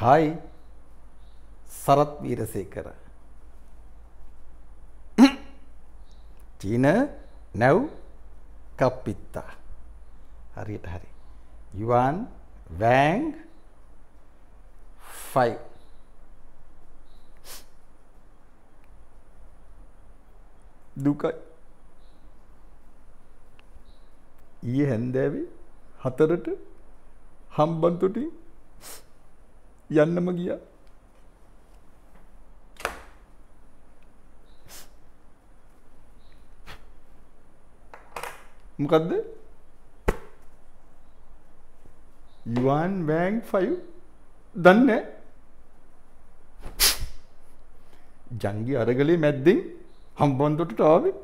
Hi Sarath వీరశేఖర චීන නැව් කප්පිත්තා හරියට හරි යුවන් වෑන් ෆයි දුකයි ඊයේ හැන්දෑවේ හතරට හම්බන්තොටින් යන්නම ගියා. මොකද්ද? යුවන් බෑන්ක් 5 දන්නේ ජංගි අරගලේ මැද්දෙන් හම්බන්තොටට ආවේ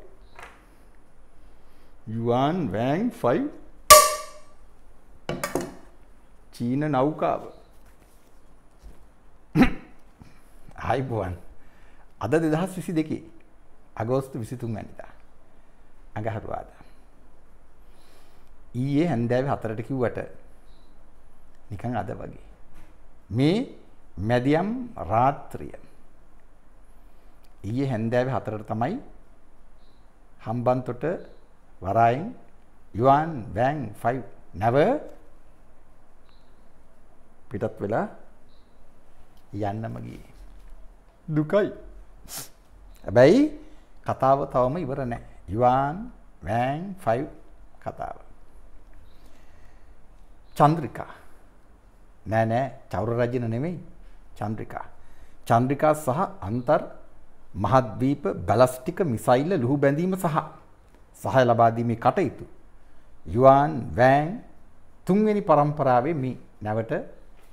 යුවන් වෑන් 5 චීන නෞකාව ආයිබුවන් අද දෙදහස් විසි දෙකි අගෝස්තු විසිතුන් වැනිදා අඟහරුවාද ඊයේ හැන්දෑව හතරට කිව්වට නිකං අද වගේ මේ මැදියම් රාත්‍රිය ඊයේ හැන්දෑව හතරට තමයි හම්බන්තොට වරායෙන් යුවන් බෑන් ෆයි නැව පිටත් වෙලා යන්නම ගියේ දුකයි. හැබැයි කතාව තවම ඉවර නෑ. ඉවාන් වෑන් ෆයිව් කතාව. චන්ද්‍රිකා නෑ නෑ චෞර රජින නෙමෙයි චන්ද්‍රිකා. චන්ද්‍රිකා සහ අන්තර් මහද්වීප බැලස්ටික මිසයිල්ල ලුහු බැඳීම සහ සහය ලබා දීමේ කටයුතු යුවාන් වෑන් තුන්වෙනි පරම්පරාවේ මේ නැවට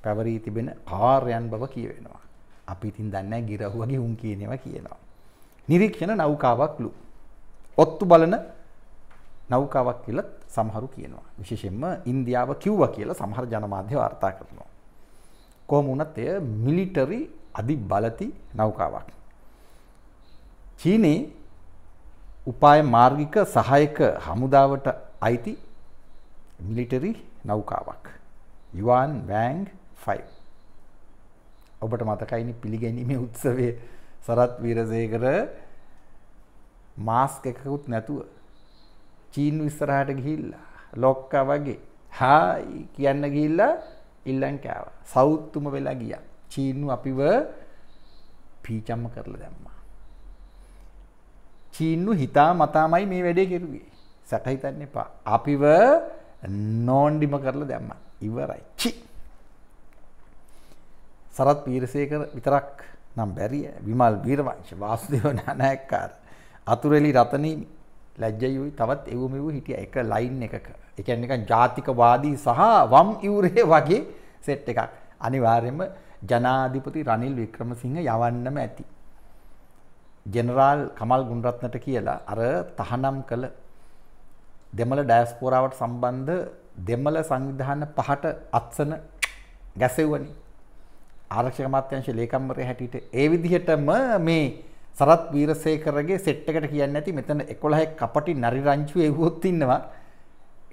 පැවරී තිබෙන කාර්යයන් බව කියවෙනවා. අපි ඉතින් දන්නේ ගිරහුවගේ උන් කියන ඒවා කියනවා. නිරීක්ෂණ නෞකාවක්ලු. ඔත්තු බලන නෞකාවක් කියලා සමහරු කියනවා. විශේෂයෙන්ම ඉන්දියාව කිව්වා කියලා සමහර ජනමාධ්‍ය වාර්තා කරනවා. කොහොම වුණත් එය මිලිටරි අධි බලති නෞකාවක්. චීනයේ උපාය මාර්ගික සහායක හමුදාවට අයිති මිලිටරි නෞකාවක්. යුවන් වෑන්ග් 5 ඔබට මතකයිනි පිළිගැනීමේ උත්සවය සරත් වීරසේකර මාස්ක් එකකුත් නැතුව චීන් විස්සරහට ගිහිල්ලා ලොක්කා වගේ හායි කියන්න ගිහිල්ලා ඉල්ලන් කෑවා. සවුත්තුම වෙලා ගියා. චීන්නු අපිව පීචම්ම කරලා දැම්මා. චීන්නු හිතා මතාමයි මේ වැඩේ කෙරුවේ. සැක හිතන්න එපා. අපිව නෝන්ඩිම කරලා දැම්මා. ඉවරයි. චී සරත් පීරසේකර විතරක් නම් බැරිය විමල් වීරවංශ වාසුදේව නානායක්කාර අතුරෙලි රතනී ලැජ්ජයුයි තවත් එවු මෙවු හිටිය එක ලයින් එකක. ඒ කියන්නේ නිකන් ජාතිකවාදී සහ වම් ඉවුරේ වගේ සෙට් එකක්. අනිවාර්යයෙන්ම ජනාධිපති රනිල් වික්‍රමසිංහ යවන්නම ඇති. ජෙනරාල් කමල් ගුණරත්නට කියලා අර තහනම් කළ දෙමළ ඩයස්පෝරාවට සම්බන්ධ දෙමළ සංවිධාන පහට අත්සන ගැසෙව්වනේ. ආරක්ෂක අමාත්‍යාංශ ලේකම්වරයා හැටියට ඒ විදිහටම මේ සරත් වීරසේකරගේ සෙට් එකට කියන්නේ නැති මෙතන 11ක් කපටි නරි රංචු එව්වොත් ඉන්නවා.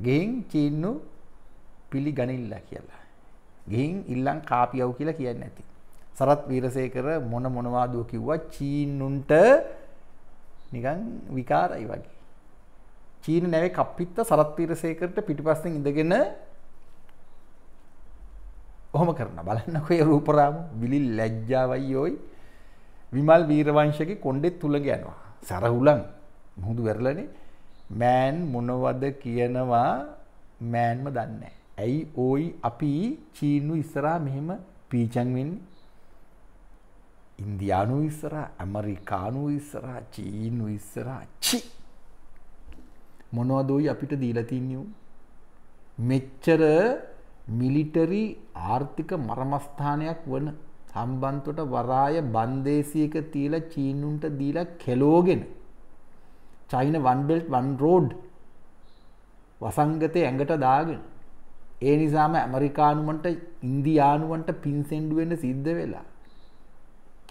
ගෙහින් චීන්නු පිළිගනින්න කියලා. ගෙහින් ඉල්ලන් කාපියව් කියලා කියන්නේ නැති. සරත් වීරසේකර මොන මොනවාද කිව්වා චීන්නුන්ට නිකන් විකාරයි වගේ. චීන නැවේ කප්පිත්ත සරත් වීරසේකරට පිටිපස්සෙන් ඉඳගෙන ඔහොම කරන බලන්නකොය රූපරාම විලි ලැජ්ජාවයි යෝයි විමල් වීරවංශගේ කොණ්ඩෙත් තුලඟ යනවා සරහුලන් මුහුදු වෙරළනේ මෑන් මොනවද කියනවා මෑන්ම දන්නේ ඇයි ඕයි අපි චීනු ඉස්සරහා මෙහෙම පීචන් වෙන්නේ ඉන්දියානු ඉස්සරහා ඇමරිකානු ඉස්සරහා චීනු ඉස්සරහා චි මොනවද ඔයි අපිට දීලා තින්නේ මෙච්චර මිලිටරි ආර්ථික මරමස්ථානයක් වන හම්බන්තොට වරාය බන්දේසියක තියලා චීනුන්ට දීලා කෙලෝගෙන චයින වන්බෙල්ට් වන් රෝඩ් වසංගතය ඇඟට දාගෙන ඒ නිසාම ඇමරිකානුවන්ට ඉන්දියානුවන්ට පින්සෙන්ඩු වෙන්න සිද්ධ වෙලා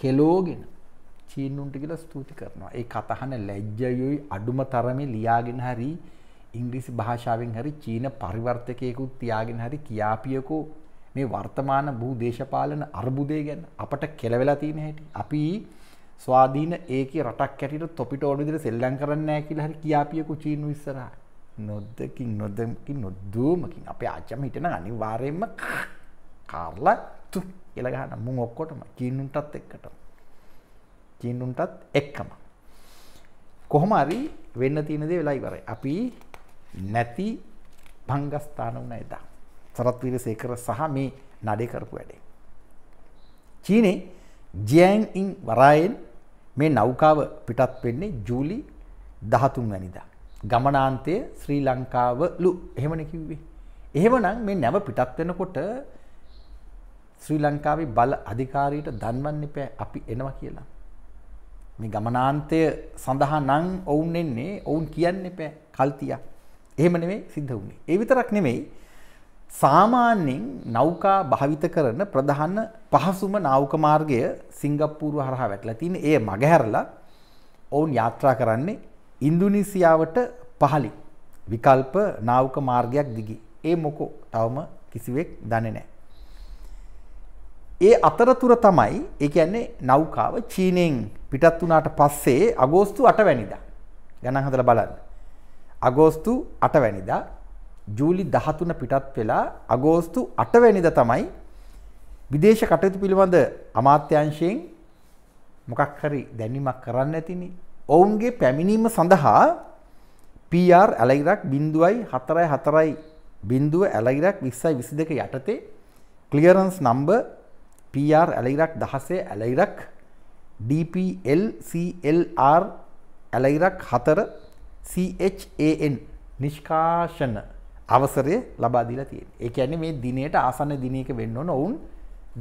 කෙලෝගෙන චීනුන්ට කියලා ස්තුති කරනවා ඒ කතහන ලැජ්ජයුයි අඩුම තරමේ ලියාගෙන හරි ඉංග්‍රීසි භාෂාවෙන් හරි චීන පරිවර්තකයකුත් තියාගෙන හරි කියාපියකෝ මේ වර්තමාන භූ දේශපාලන අර්බුදය ගැන අපට කෙලවෙලා තියෙන හැටි. අපි ස්වාධීන ඒක රටක් ඇටට තොපිට ඕන විදිහට සෙල්ලම් කරන්නේ නැහැ කියලා හරි කියාපියකෝ චීන විශ්සරා. නොද්දකින් නොදකින් නොද්දූමකින් අපේ ආච්චම හිටන අනිවාර්යෙන්ම කාර්ලා තු කියලා ගහන මුන් ඔක්කොටම චීනුන්ටත් එක්කට. චීනුන්ටත් එක්කම. කොහොම හරි වෙන්න තියෙන දේ වෙලා ඉවරයි. අපි නැති පංගස්ථාන වුණ එදා. සරත් වීරසේකර සහ මේ නඩේ කරපු වැඩේ. චීනේ ජියන් ඉන් වරායෙන් මේ නෞකාව පිටත් වෙන්නේ ජූලි 13 වැනිදා. ගමනාන්තයේ ශ්‍රී ලංකාවලු එහෙමනේ කිව්වේ. එහෙමනම් මේ නැව පිටත් වෙනකොට ශ්‍රී ලංකාවේ බල අධිකාරියට දන්වන්න එපා අපි එනවා කියලා. මේ ගමනාන්තය සඳහා නම් ඔවුන් එන්නේ ඔවුන් කියන්න එපා කල්තියක්. එහෙම නෙමෙයි සිද්ධ වුණේ. ඒ විතරක් නෙමෙයි සාමාන්‍යයෙන් නෞකා භාවිත කරන ප්‍රධාන පහසුම නාවික මාර්ගය සිංගප්පූරුව හරහා වැටලා තියෙන. ඒ මගහැරලා ඔවුන් යාත්‍රා කරන්නේ ඉන්දුනීසියාවට පහළින් විකල්ප නාවික මාර්ගයක් දිගේ. ඒ මොකෝ තවම කිසිවෙක් දන්නේ නැහැ. ඒ අතරතුර තමයි ඒ කියන්නේ නෞකාව චීනෙන් පිටත් වුණාට පස්සේ අගෝස්තු 8 වැනිදා. ගණන් හදලා බලන්න. අගෝස්තු 8 වැනිදා ජූලි 13 පිටත් වෙලා අගෝස්තු 8 වැනිදා තමයි විදේශ කටයුතු පිළිබඳ අමාත්‍යාංශයෙන් මොකක් හරි දැනීමක් කරන්න ඇතිනේ. ඔවුන්ගේ පැමිණීම සඳහා PR ඇලයිරක් 0.44 බිඳුව ඇලයිරක් 2022 යටතේ ක්ලියරන්ස් නම්බර් PR ඇලයිරක් 16 ඇලයිරක් DPL CLR ඇලයිරක් 4 CHAN නිෂ්කාශන අවසරය ලබා දීලා තියෙන්නේ. ඒ කියන්නේ මේ දිනේට ආසන්න දිනයක වෙන්න ඕන ඔවුන්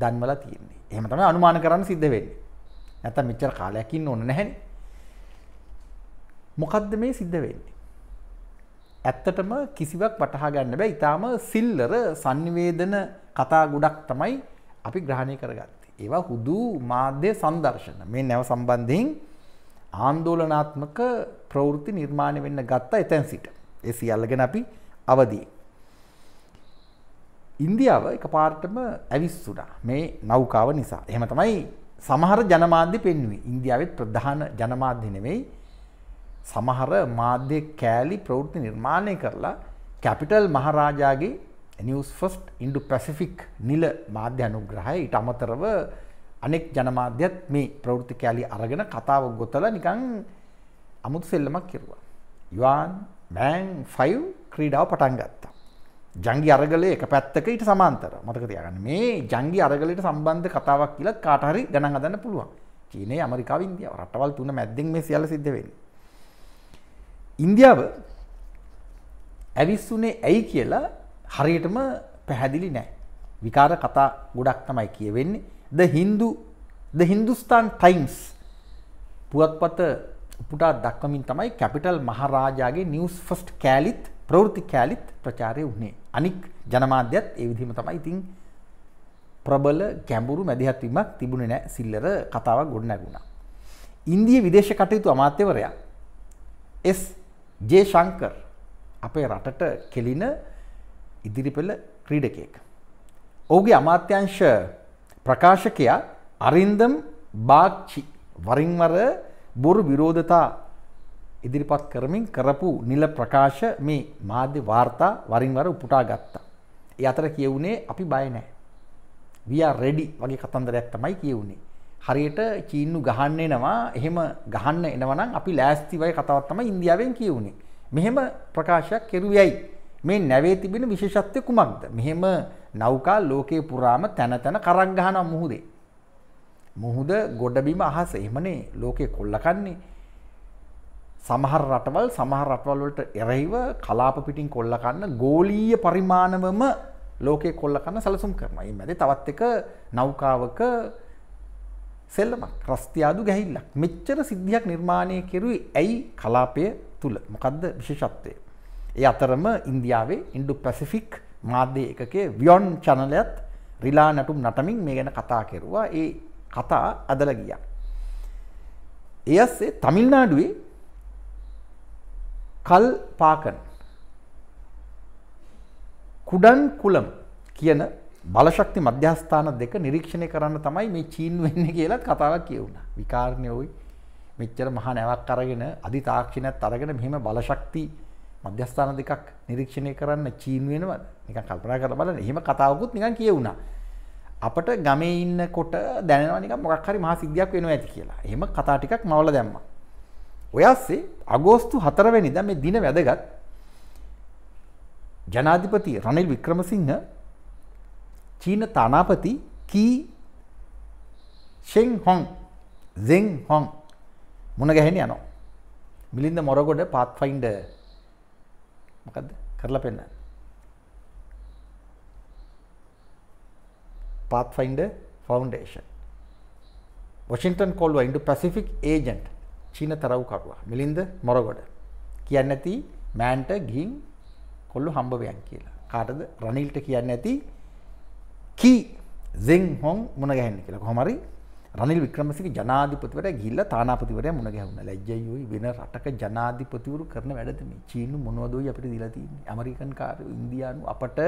දන්වලා තියෙන්නේ. එහෙම තමයි අනුමාන කරන්න සිද්ධ වෙන්නේ. නැත්තම් මෙච්චර කාලයක් ඉන්න ඕන නැහැනේ. මොකද්ද මේ සිද්ධ වෙන්නේ? ඇත්තටම කිසිවක් වටහා ගන්න බෑ. ඊටාම සිල්ලර sannivedana කතා ගොඩක් තමයි අපි ග්‍රහණය කරගත්තේ. ඒවා හුදු මාධ්‍ය සංදර්ශන. මේ නැව සම්බන්ධයෙන් ආන්දෝලනාත්මක ප්‍රවෘත්ති නිර්මාණය වෙන්න ගත්තා එතැන් සිට. ඒ සියල්ල ගැන අපි අවදී. ඉන්දියාව එකපාරටම ඇවිස්සුණා මේ නෞකාව නිසා. එහෙම තමයි සමහර ජනමාධ්‍ය පෙන්වුවේ. ඉන්දියාවෙත් ප්‍රධාන ජනමාධ්‍ය නෙමෙයි සමහර මාධ්‍ය කෑලි ප්‍රවෘත්ති නිර්මාණය කරලා කැපිටල් මහරාජාගේ නිවස් ෆස්ට් ඉන්ඩු පැසිෆික් නිල මාධ්‍ය අනුග්‍රහය ඊට අමතරව අනෙක් ජනමාධ්‍යත් මේ ප්‍රවෘත්ති කෑලි අරගෙන කතාව ගොතල නිකං අමුතු සෙල්ලමක් කිරුවා. යවාන් මෑන් ෆයිව් ක්‍රීඩාව පටන් ගත්තා. ජංගි අරගල එක පැත්තක ඊට සමාන්තර මතක තියාගන්න මේ ජංගි අරගලට සම්බන්ධ කතාවක් කියලා කාටහරි ගණන් හදන්න පුළුවන්. චීනය ඇමරිකාව ඉන්දියාව රටවල් තුන මැද්දෙන් මේ සියල්ල සිද්ධ වෙන්නේ. ඉන්දියාව ඇවිස්සුනේ ඇයි කියලා හරියටම පැහැදිලි නෑ. විකාර කතා ගොඩක් තමයි කියවෙන්නේ. ද හින්දු ද හින්දුස්ථාන් ටයිම්ස් පුවත්පත උපුටා දක්වමින් තමයි කැපිටල් මහරාජාගේ නිවස් ෆස්ට් කෑලිත් ප්‍රවෘති කෑලිත් ප්‍රචාරය වුණේ අනික් ජනමාධ්‍යත් ඒ විදිහම තමයි ඉතින් ප්‍රබල ගැඹුරු මැදිහත්වීමක් තිබුණේ නැහැ සිල්ලර කතාවක් ගොඩනැගුණා. ඉන්දිය විදේශ කටයුතු අමාත්‍යවරයා එස් ජේ ශංකර් අපේ රටට කෙලින ඉදිරිපෙළ ක්‍රීඩකයෙක්. ඔහුගේ අමාත්‍යංශ ප්‍රකාශකයා අරින්දම් බාක්්චි වරින්වර බොරු විරෝධතා ඉදිරිපත් කරමින් කරපු නිල ප්‍රකාශ මේ මාධ්‍ය වාර්තා වරින්වර උපුටා ගත්තා. ඒ අතර කියවුනේ අපි බය නෑ. වියා රෙඩි වගේ කතන්දරයක් තමයි කියවුනේ. හරියට චීන්නු ගහන්න එනවා එහෙම ගහන්න එනවනම් අපි ලෑස්ති වගේ කතාවක් තමයි ඉන්දියාවෙන් කියවුනේ. මෙහෙම ප්‍රකාශයක් කෙරුවේයි. මේ නැවේ තිබෙන විශේෂත්වය කුමක්ද? මෙහෙම නෞකා ලෝකේ පුරාම තැන තැන කරක් ගහනවා මුහුදේ. මුහුද ගොඩබිම අහස එහෙමනේ ලෝකේ කොල්ලකන්නේ. සමහර රටවල් සමහර රටවල් වලට එරෙහිව කලාප පිටින් කොල්ලකන්න ගෝලීය පරිමාණවම ලෝකේ කොල්ලකන්න සැලසුම් කරනවා. මේ මැදේ තවත් එක නෞකාවක සෙල්ලමක් රස්තියාදු ගැහිල්ලක්. මෙච්චර සිද්ධියක් නිර්මාණය කෙරුවේ ඇයි කලාපය තුල? මොකද්ද විශේෂත්වය? ඒ අතරම ඉන්දියාවේ ඉන්ඩු පැසිෆික් මාධ්‍ය එකකේ වියොන් චැනලයත් රිලා නැටුම් නටමින් මේ ගැන කතා කෙරුවා. ඒ කතා අදලා ගියා. ඒ ඇස්සේ තමිල්නාඩුවේ කල් පාකන් කුඩන් කුලම් කියන බලශක්ති මධ්‍යස්ථාන දෙක නිරීක්ෂණය කරන්න තමයි මේ චීන් වෙන්නේ කියලා කතාවක් කියවුණා. විකාරණයෝයි මෙච්චර මහා නැවක් අරගෙන අධි තාක්ෂණයත් අරගෙන මෙහෙම බලශක්ති මධ්‍යස්ථාන දෙකක් නිරීක්ෂණය කරන්න චීන් වෙනවද? නිකන් කල්පනා කරලා බලන්න. එහෙම කතාවකුත් නිකන් කියුණා. අපට ගමේ ඉන්නකොට දැනෙනවා නිකන් මොකක් හරි මහා සිද්ධියක් වෙනවා ඇති කියලා. එහෙම කතා ටිකක් මවලා දැම්මා. ඔයස්සේ අගෝස්තු 4 වෙනිදා මේ දින වැදගත් ජනාධිපති රනිල් වික්‍රමසිංහ චීන තානාපති කී ෂෙන් හොන් ෙන් හොන් මුණ ගැහෙන යනවා. මිලින්ද මොරගොඩ පාත්ෆයින්ඩ මොකද්ද කරලා පෙන්නන්න pathfinder foundation washington කොල්වා ඉන්ඩු පැසිෆික් ඒජන්ට් චීන තරව්කරුවා මිලින්ද මොරගොඩ කියන්න ඇති මෑන්ට ගිහින් කොල්ලු හම්බවයන් කියලා කාටද රනිල්ට කියන්න ඇති කී දෙෙන් හොන් මුණ ගැහෙන්න කියලා කොහොමරි රනිල් වික්‍රමසිංහ ජනාධිපතිවරයා ගිහිල්ලා තානාපතිවරයා මුණ ගැහුණා. ලැජ්ජයිෝයි වෙන රටක ජනාධිපතිවරු කරන වැඩද මේ චීනු මොනවදෝයි අපිට දීලා තියෙන්නේ. ඇමරිකන් කාරයෝ ඉන්දියානු අපට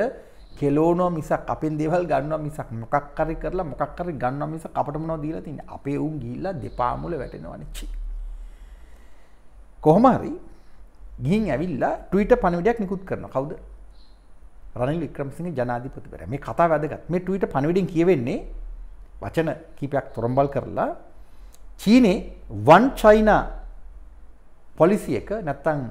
කෙලෝනෝ මිසක් අපෙන් දේවල් ගන්නවා මිසක් මොකක් කරි කරලා මොකක් කරි ගන්නවා මිසක් අපට මොනවද දීලා තින්නේ. අපේ උන් ගිහිල්ලා දෙපා මුල වැටෙනවනේ චී. කොහොම හරි ගිහින් ඇවිල්ලා ට්විටර් පණිවිඩයක් නිකුත් කරනවා. කවුද? රනිල් වික්‍රමසිංහ ජනාධිපතිවරයා. මේ කතාව වැදගත්. මේ ට්විටර් පණිවිඩෙන් කියවෙන්නේ වචන කීපයක් තොරම්බල් කරලා චීනේ වන් චයිනා පොලිසි එක නැත්තම්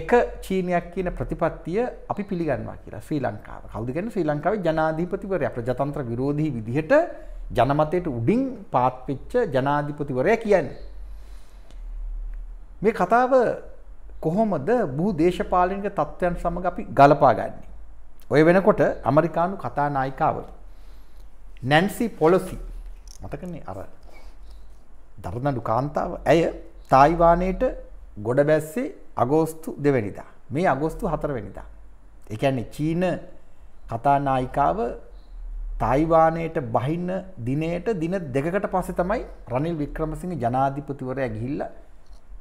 එක චීනයක් කියන ප්‍රතිපත්තිය අපි පිළිගන්නවා කියලා ශ්‍රී ලංකාව. කවුද කියන්නේ ශ්‍රී ලංකාවේ ජනාධිපතිවරයා ප්‍රජාතන්ත්‍ර විරෝධී විදිහට ජනමතයට උඩින් පාත් වෙච්ච ජනාධිපතිවරයා කියන්නේ. මේ කතාව කොහොමද බොහෝ දේශපාලනික තත්ත්වයන් සමග අපි ගලපාගන්නේ? ඔය වෙනකොට ඇමරිකානු කතා නායිකාව නැන්සි පොලොසි මතකන්නේ අර දරනඩු කාන්තාව ඇය තායිවානයට ගොඩ බැස්සේ අගෝස්තු දෙවැනිදා මේ අගෝස්තු හතරවැනිදා. එකන්නේ චීන කතානායිකාව තායිවානයට බහින්න දිනයට දින දෙකට පස්සේ තමයි රනිල් වික්‍රමසිංහ ජනාධිපතිවරයා ගිහිල්ලා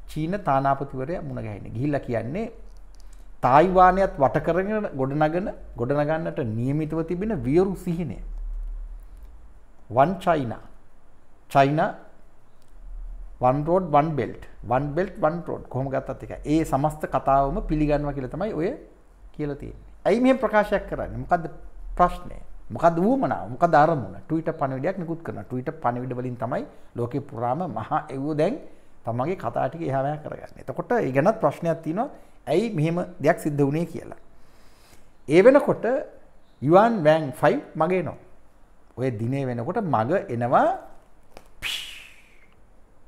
චීන තානාපතිවරයා මුණ ගැහෙන්නේ. ගිහිල්ලා කියන්නේ තායිවානයත් වටකරගෙන ගොඩනගෙන ගොඩනගන්නට නියමිතව තිබෙන වියරු සිහිනය. One China China one road one belt one belt one road කොහොම ගත්තත් එක ඒ සමස්ත කතාවම පිළිගන්නවා කියලා තමයි ඔය කියලා තියෙන්නේ. ඇයි මෙහෙම ප්‍රකාශයක් කරන්නේ? මොකද්ද ප්‍රශ්නේ? මොකද්ද ඌමනාව? මොකද්ද අරමුණ? ට්විටර් පණිවිඩයක් නිකුත් කරනවා. ට්විටර් පණිවිඩ වලින් තමයි ලෝකේ පුරාම මහා එව්වෝ දැන් තමන්ගේ කතා ටික එහා මෙහා කරගන්නේ. එතකොට ඒ ගැනත් ප්‍රශ්නයක් තියෙනවා. ඇයි මෙහෙම දෙයක් සිද්ධ වුණේ කියලා. ඒ වෙනකොට යුවන් වෑන් 5 මගේ එනවා. ඔය දිනේ වෙනකොට මග එනවා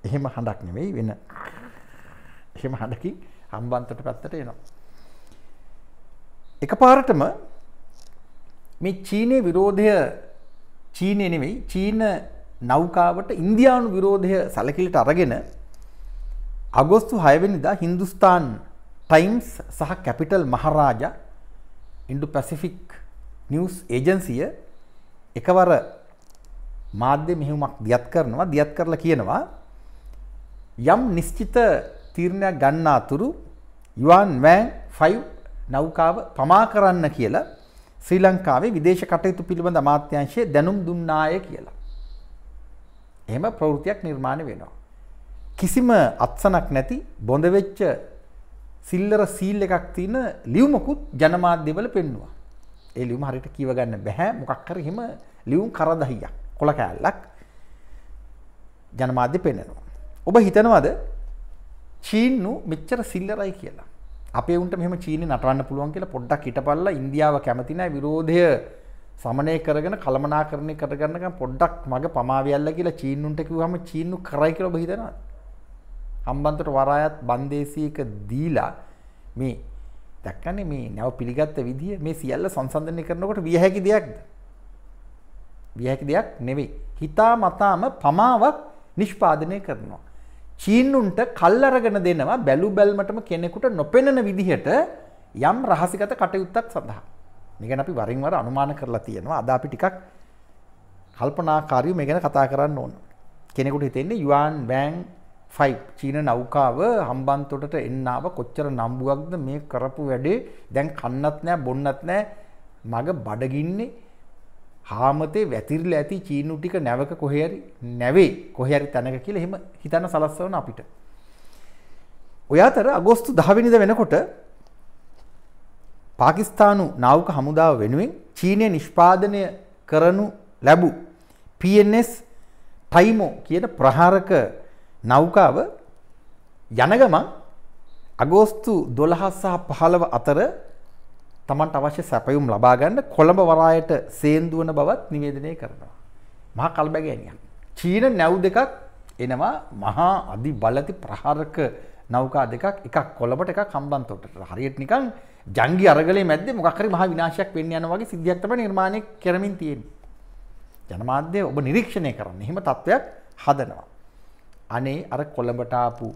එහෙම හඬක් නෙවෙයි වෙන එහෙම හඬකින් හම්බන්තොට පැත්තට එනවා. එකපාරටම මේ චීනයේ විරෝධය චීනය නෙවෙයි චීන නෞකාවට ඉන්දියානු විරෝධය සැලකිලිට අරගෙන අගෝස්තු 6 වෙනිදා හින්දුස්තාන් ටයිම්ස් සහ Capital Maharaja Indo Pacific News ඒජන්සිය එකවර මාධ්‍ය මෙහෙයුමක් දියත් කරනවා දියත් කරලා කියනවා යම් නිශ්චිත තීරණයක් ගන්නාතුරු යුවන් වෑන් 5 නෞකාව පමා කරන්න කියලා ශ්‍රී ලංකාවේ විදේශ කටයුතු පිළිබඳ අමාත්‍යාංශය දැනුම් දුන්නාය කියලා. එහෙම ප්‍රවෘතියක් නිර්මාණය වෙනවා. කිසිම අත්සනක් නැති බොඳ වෙච්ච සිල්ලර සීල් එකක් තියෙන ලියුමකුත් ජනමාධ්‍යවල පෙන්නවා. ඒ ලියුම හරියට කියව ගන්න බෑ. මොකක් හරි හිම ලියුම් කරදහියක්. කොළ කෑල්ලක් ජනමාධ්‍ය පෙන්වනවා. ඔබ හිතනවද චීන්නු මෙච්චර සිල්ලරයි කියලා අපේ උන්ට මෙම චීන නටවන්න පුළුවන් කියලා පොඩ්ඩක් හිටපල්ලා ඉන්දියාව කැමතිනෑ විරෝධය සමනය කරගෙන කළමනා කරණය කරගන්නක පොඩ්ඩක් මග පමාවියල්ල කියලා චීන්නුන්ට කිව්වම චීන්නු කරයි කියලා ඔබ හිතනවා හම්බන්තොට වරායත් බන්දේසියක දීලා මේ දැක්කන්නේ මේ නැව පිළිගත්ත විදිය මේ සියල්ල සංසන්දනය කරනකොට විය හැකි දෙයක්ද? විය හැකි දෙයක් නෙවෙයි. හිතා මතාම පමාවක් නිෂ්පාදනය කරනවා. චීන්නුන්ට කල්ලරගෙන දෙනවා බැලු බැල්මටම කෙනෙකුට නොපෙනෙන විදිහට යම් රහසිගත කටයුත්තක් සඳහා. මේකන අපි වරින් වර අනුමාන කරලා තියෙනවා. අද අපි ටිකක් කල්පනාකාරීව මේ ගැන කතා කරන්න ඕන. කෙනෙකුට හිතෙන්නේ යුවාන් බෑන් 5 චීන නෞකාව හම්බන්තොටට එන්න ආව කොච්චර නම්බුවක්ද මේ කරපු වැඩේ. දැන් කන්නත් නෑ බොන්නත් නෑ මග බඩගින්නේ හාමතේ වැතිරලා ඇති චීනු ටික නැවක කොහේරි නැවේ කොහේරි තැනක කියලා එහෙම හිතන සලස්වන අපිට. ඔය අතර අගෝස්තු 10 වෙනිදා වෙනකොට පාකිස්තානු නාවික හමුදාව වෙනුවෙන් චීනය නිෂ්පාදනය කරනු ලැබූ PNS ටයිමෝ කියන ප්‍රහාරක නෞකාව යන ගමන් අගෝස්තු 12 සහ 15 අතර තමන්ට අවශ්‍ය සැපයුම් ලබා ගන්න කොළඹ වරායට සේන්දුවන බවත් නිවේදනය කරනවා. මහා කල්බැගෑනියක්. චීන නැව් දෙකක් එනවා මහා අධි බලති ප්‍රහාරක නෞකා දෙකක් එකක් කොළඹට එකක් හම්බන්තොට. හරියට නිකන් ජංගි අරගලේ මැද්දේ මොකක් හරි මහා විනාශයක් වෙන්න යනවා වගේ සිද්ධියක් තමයි නිර්මාණය කරමින් තියෙන්නේ. ජනමාධ්‍ය ඔබ නිරීක්ෂණය කරන්න. එහෙම තත්වයක් හදනවා. අනේ අර කොළඹට ආපු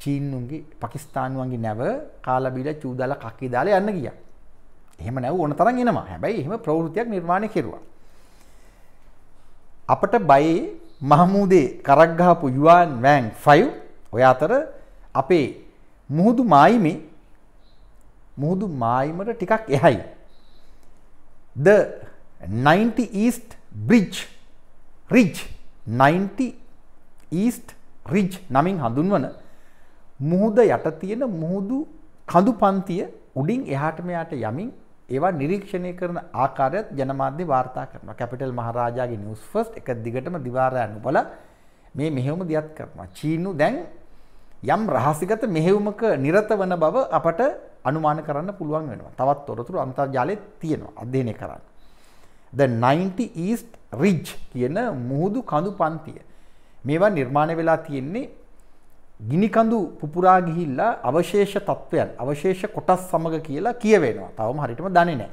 චීන්නුන්ගේ පාකිස්තානුවන්ගේ නැව කාලා බීලා චූදාලා කක්කේ දාලා යන්න ගියා. එහෙම නැව ඕන තරන් එනවා හැබැයි එහෙම ප්‍රවෘතියක් නිර්මාණය කෙරවා. අපට බයි මහමූදේ කරක්ගහපු යුවන් වෑන් ෆයිව් ඔය අතර අපේ මුහුදු මායිමේ මුහුදු මායිමට ටිකක් එහයි. ද 90 East Bridge Ridge 90 East Ridge නමින් හඳුන්වන මුහුද යට තියෙන මුහුදු කඳු පන්තිය උඩින් එහාට මෙයාට යමින් ඒවා නිරීක්ෂණය කරන ආකාරයත් ජනමාධ්‍ය වාර්තා කරනවා. කැපිටල් මහරජාගේ නිවුස් ෆස්ට් එක දිගටම දිවාරයන් උබල මේ මෙහෙයුම දියත් කරනවා. චීනු දැන් යම් රහසිගත මෙහෙයුමක නිරත වන බව අපට අනුමාන කරන්න පුළුවන් වෙනවා. තවත් තොරතුරු අන්තර්ජාලයේ තියෙනවා අධ්‍යයනය කරන්න. The 90 East Ridge කියන මුහුදු කඳු පන්තිය. මේවා නිර්මාණය වෙලා තියෙන්නේ ගිනිකඳු පුපුරා ගිහිල්ලා අවශේෂ තත්ත්වයන් අවශේෂ කොටස් සමග කියලා කියවෙනවා. තවම හරියටම දන්නේ නැහැ.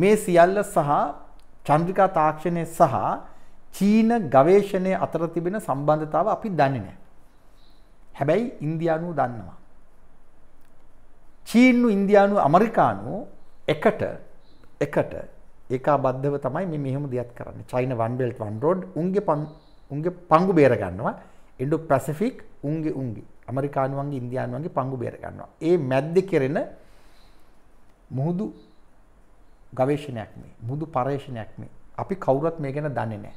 මේ සියල්ල සහ චන්ද්‍රිකා තාක්ෂණය සහ චීන ගවේෂණය අතර තිබෙන සම්බන්ධතාව අපි දන්නේ නැහැ. හැබැයි ඉන්දියානුව දන්නවා. චීන්නු ඉන්දියානු ඇමරිකානු එකට එකට ඒකාබද්ධව තමයි මේ මෙහෙම දෙයක් කරන්නේ. චයින වන් බෙල්ට් වන් රෝඩ් උන්ගේ උන්ගේ පංගු බේර ගන්නවා. ඉන්ඩු ප්‍රසිෆික් උන්ගේ උන්ගේ ඇමරිකානුවන්ගේ ඉන්දයානුවන්ගේ පංගු බේරගන්නවා ඒ මැද්ද කෙරෙන මුහුදු ගවේශණයක් මේ මුදු පර්ේෂණයක් මේ අපි කවුරත් මේ ගැන දන්නේ නෑ.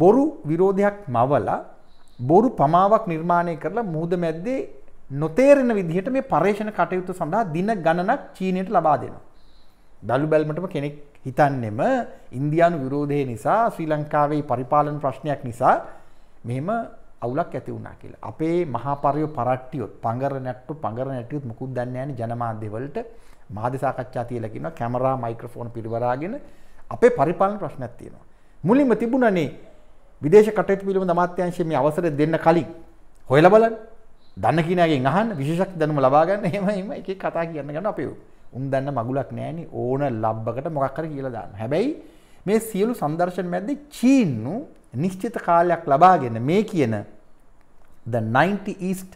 බොරු විරෝධයක් මවලා බොරු පමාවක් නිර්මාණය කරලා මුහද මැද්දේ නොතේරෙන විදිහට මේ පර්ේෂණ කටයුතු සඳහා දින ගණනක් චීනයට ලබා දෙනවා. දළු බැල්මටම කෙනෙක් හිතන්නෙම ඉන්දියානු විරෝධය නිසා ශ්‍රී ලංකාවේ පරිපාලන ප්‍රශ්නයක් නිසා මෙහෙම අවුලක් ඇති වුණා කියලා. අපේ මහා පරිව පරට්ටියොත් පඟර නැට්ටු පඟර නැට්ටියොත් මුකුත් දන්නේ නැහැ ජනමාධ්‍ය වලට මාධ්‍ය සාකච්ඡා තියලා කියනවා කැමරා මයික්‍රොෆෝන පිරිවරාගෙන අපේ පරිපාලන ප්‍රශ්නයක් තියෙනවා. මුලින්ම තිබුණනේ විදේශ කටයුතු පිළිබඳ අමාත්‍යාංශයේ මේ අවසර දෙන්න කලින් හොයලා බලන්න. දන්න කෙනාගෙන් අහන්න විශේෂක් දැනුම ලබා ගන්න. එහෙම එහෙම එක එක කතා කියන්න ගන්න අපේ උන් දන්න මගුලක් නැහෙනි ඕන ලබ්බකට මොකක් හරි කියලා දාන්න. හැබැයි මේ සියලු සම්දර්ශන මැද්දේ චීන්නු නිශ්චිත කාලයක් ලබාගෙන මේ කියන the 90 east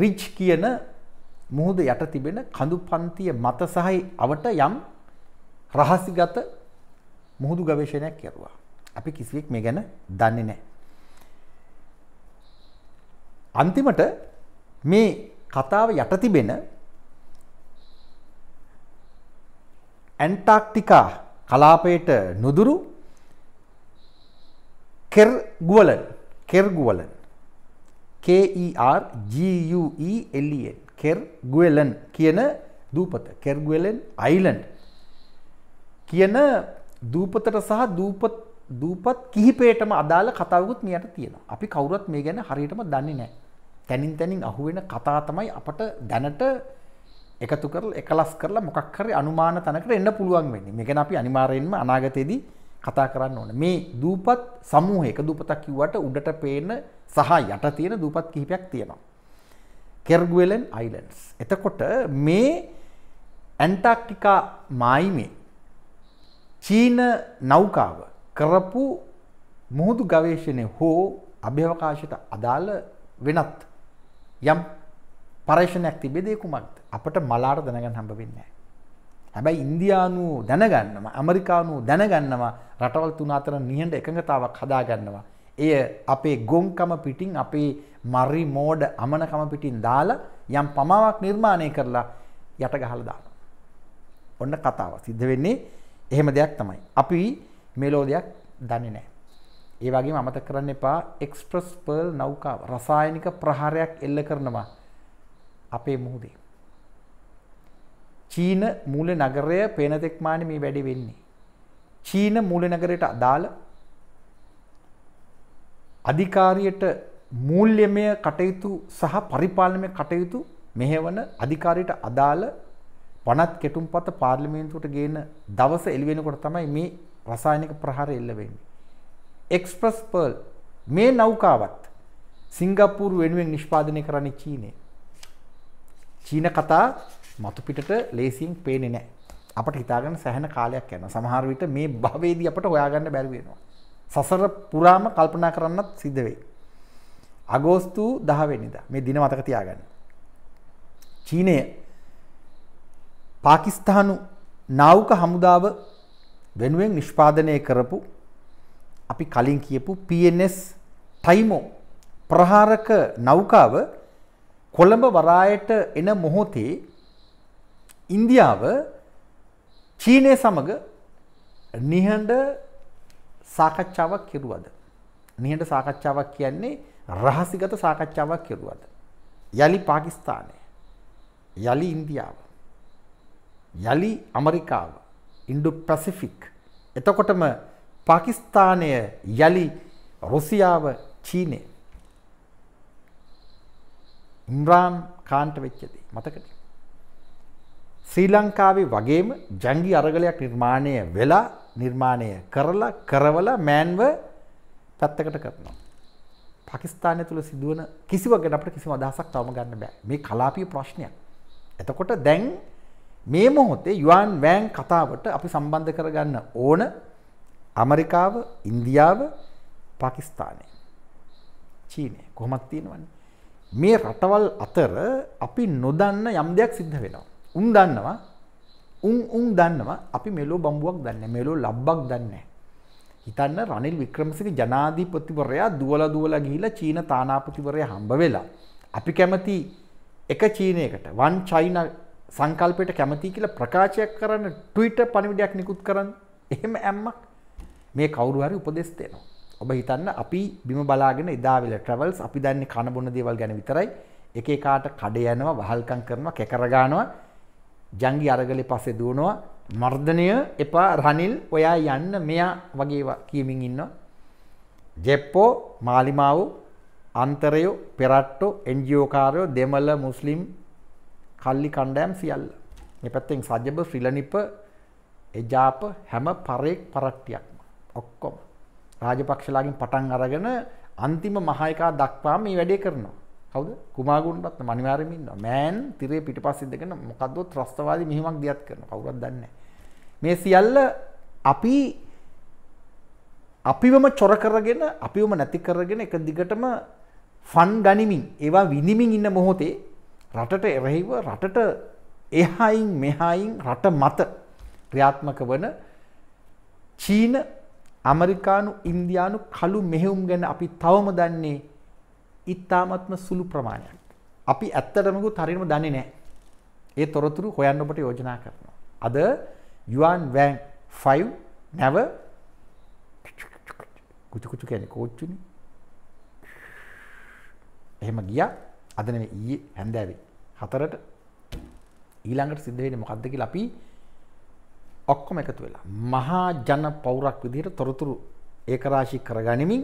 ridge කියන මුහුද යට තිබෙන කඳු පන්තිය මත සහයි අවට යම් රහසිගත මුහුදු ගවේෂණයක් කෙරුවා. අපි කිසිවෙක් මේ ගැන දන්නේ නැහැ. අන්තිමට මේ කතාව යට තිබෙන ඇන්ටාක්ටිකා කලාපයට නුදුරු කෙර්ගුවලන් කෙර්ගුවලන් KERGUELEN කෙර්ගුවලන් කියන දූපත කෙර්ගුවලන් අයිලන්ඩ් කියන දූපතට සහ දූපත් දූපත් කිහිපේටම අදාළ කතාවකුත් මෙයට තියෙනවා. අපි කවුරුත් මේ ගැන හරියටම දන්නේ නැහැ. තැනින් තැනින් අහුවෙන කතා තමයි අපට දැනට එකතු කරලා එකලස් කරලා මොකක් හරි අනුමාන තැනකට එන්න පුළුවන් වෙන්නේ. මේ ගැන අපි අනිවාර්යයෙන්ම අනාගතයේදී කතා කරන්න ඕන. මේ දූපත් සමූහයක දූපතක් කිව්වට උඩට පේන සහ යට තියෙන දූපත් කිහිපයක් තියෙනවා. Kerguelen Islands. එතකොට මේ ඇන්ටාක්ටිකා මායිමේ චීන නෞකාව කරපු මුහුදු ගවේශණය හෝ අභ්‍යවකාශයට අදාළ වෙනත් යම් පර්ේෂණයක් තිබෙදේ කුමක්ද අපට මලාට දැනගන්න හම්බ වෙන්නේ නැහැ. හැබැයි ඉන්දයානුව දැනගන්නම ඇමරිකානුව දැනගන්නවා රටවල් තුනාතර නිහට එකඟතාවක් හදාගන්නවා. එය අපේ ගොංකම පිටිං අපේ මරි මෝඩ අමනකම පිටින් දාල යම් පමාවක් නිර්මාණය කරලා යට ගහලදාන. ඔන්න කතාව සිද්ධ වෙන්නේ එහෙම දෙයක් තමයි. අපි මෙලෝදයක් දන්නේ නෑ. ඒ වගේ අමත කරන්න එපා එක්ස්ප්‍රස් පර්ල් නෞකා රසායනික ප්‍රහාරයක් එල්ල කරනවා අපේ මුහුදේ. චීන මූල නගරය පේනතෙක්මාන මේ වැඩි වෙන්නේ. චීන මූල නගරයට අදාළ අධිකාරියට මූල්‍යමය කටයුතු සහ පරිපාලනමය කටයුතු මෙහෙවන අධිකාරියට අදාළ වනත් කෙටුම්පත පාර්ලිමේන්තුවට ගේන දවස එළි වෙනකොට තමයි මේ රසායනික ප්‍රහාරය එල්ල වෙන්නේ. එක්ස්ප්‍රස් පර්ල් මේ නෞකාවත් සිංගප්පූරු වෙනුවෙන් නිෂ්පාදනය කරන්නේ චීනය. චීන කතා මතුපිටට ලේසින් පේනෙ නෑ අපට හිතාගන්න සැහැන කාලයක් යන සමහරවිට මේ භවේදී අපට හොයාගන්න බැරිවෙනවා. සසර පුරාම කල්පනා කරන්නත් සිද්ධ වෙයි. අගෝස්තු දහවෙනිද මේ දින මතක තියාගන්න. චීනය පාකිස්ථානු නාවක හමුදාව වෙනුවෙන් නිෂ්පාදනය කරපු අපි කලින් කියපු PNS ටයිමෝ ප්‍රහාරක නෞකාව කොළඹ වරායට එන මොහොතේ ඉන්දියාව චීනය සමඟ නිහඬ සාකච්ඡාවක් කෙරුවද. නිහඬ සාකච්ඡාවක් කියන්නේ රහසිගත සාකච්ඡාවක් කෙරුවද. යළි පාකිස්ථානය. යළි ඉන්දියාව. යළි අමරිකාව. ඉන්ඩු පැසිෆික්. එතකොටම පාකිස්ථානය යළි රුසියාව චීනය. ඉම්රාම් කාන්ට වෙච්චදී මතකට. ශ්‍රී ලංකාවේ වගේම ජංගි අරගලයක් නිර්මාණය වෙලා නිර්මාණය කරලා කරවල මෑන්ව පැත්තකට කරනවා. පකිස්ානය තුළ සිදුවන කිසිවගෙන අපට කිසිම අදහසක් තවම ගන්න බෑ මේ කලාපී ප්‍රශ්නයක්. එතකොට දැන් මේ මොහොතේ යුවන් වෑන් කතාවට අපි සම්බන්ධ කරගන්න ඕන ඇමරිකාව ඉන්දියාව පකිස්ථානය. චීනය කොහොමත් තියෙනවන්නේ. මේ රටවල් අතර අපි නොදන්න යම් දෙයක් සිද්ධ වෙනවා. උන් දන්නවා උන් උන් දන්නවා අපි මෙලෝ බම්බුවක් දන්න මෙලෝ ලබ්බක් දන්න. හිතන්න රනිල් වික්‍රමසික ජනාධීපතිවරයා දුවල දුවල ගිහිලා චීන තානාපතිවරය හම්බ වෙලා. අපි කැමති එක චීනයකට වන් චයින සංකල්පයට කැමති කියලා ප්‍රකාශයක් කරන්න ට්විට පණිවිඩයක් නිකුත් කරන්න එහෙම ඇම්මක් මේ කවුරු හරි උපදෙස් දෙනවා. ඔබ හිතන්න අපි බිම බලාගෙන ඉදාවිල ට්‍රවල්ස් අපි දන්නේ කන බොන දේවල් ගැන විතරයි. එක එකාට කඩ යනවා වහල්කම් කරනවා කැකර ගන්නවා ජංගි අරගලෙ පස්සේ දුවනවා මර්ධනය එපා රනිල් ඔයා යන්න මෙයා වගේ කියමින් ඉන්නවා. ජෙප්පෝ මාලිමාව් අන්තරයෝ පෙරට්ටෝ එන්ජියෝකාරයෝ දෙමළ මුස්ලිම් කල්ලි කණ්ඩෑම් සියල්ල. මේ පැත්තෙන් සජබ ශ්‍රිලනිප එජාප හැම පරේක් පරට්ටියක්ම ඔක්කොම රාජපක්ෂලාගෙන් පටන් අරගෙන අන්තිම මහායකා දක්වා මේ වැඩේ කරනවා. කවුද කුමාගුණ්ඩත් මනිවාරෙම ඉන්නවා මෑන් තිරේ පිටිපස්සෙ ඉඳගෙන මොකද්ද ත්‍රස්තවාදී මෙහෙමක් දියත් කරනවා කවුරුත් දන්නේ මේ සියල්ල අපි අපිවම චොර කරගෙන අපිවම නැති කරගෙන එක දිගටම ෆන් ගනිමින් ඒවා විනිමින් ඉන්න මොහොතේ රටට එරෙහිව රටට එහායින් මෙහායින් රට මත ක්‍රියාත්මක වන චීන ඇමරිකානු ඉන්දියානු කළු මෙහෙුම් ගැන අපි තවම දන්නේ ඉතාමත්ම සුළු ප්‍රමාණයක්. අපි ඇත්තටමකුත් හරිම දන්නේ නෑ. ඒ තොරතුරු හොයන්න ඔබට යෝජනා කරනවා. අද යුවන් වෑන් 5 නැව කුචු කුචු කියන්නේ කෝච්චුනේ. එහෙම ගියා. අද නෙමෙයි ඊයේ හැන්දෑවේ 4ට ඊළඟට සිද්ධ වෙන්නේ මොකද්ද කියලා අපි ඔක්කොම එකතු වෙලා මහා ජන පෞරක් විදිහට තොරතුරු ඒකරාශී කරගනිමින්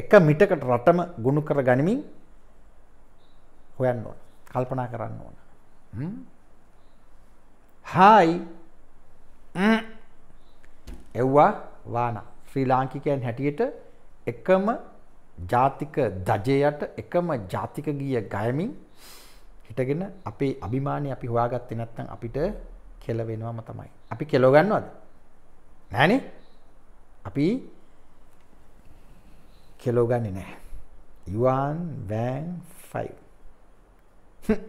එක මිටකට රටම ගුණ කර ගනිමින් හොයන්න ඕන. කල්පනා කරන්න ඕන. හායි එව්වා වාන ශ්‍රී ලාංකිකයන් හැටියට එකම ජාතික දජයට එකම ජාතික ගීය ගයමින් හිටගෙන අපේ අභිමානය අපි හොයාගත්තේ නැත්නම් අපිට කෙල වෙනවම තමයි. අපි කෙලව ගන්නවද? නැහනේ. අපි කෙලෝ ගන්නේ නැහැ. යුවන්, වෑන්, 5.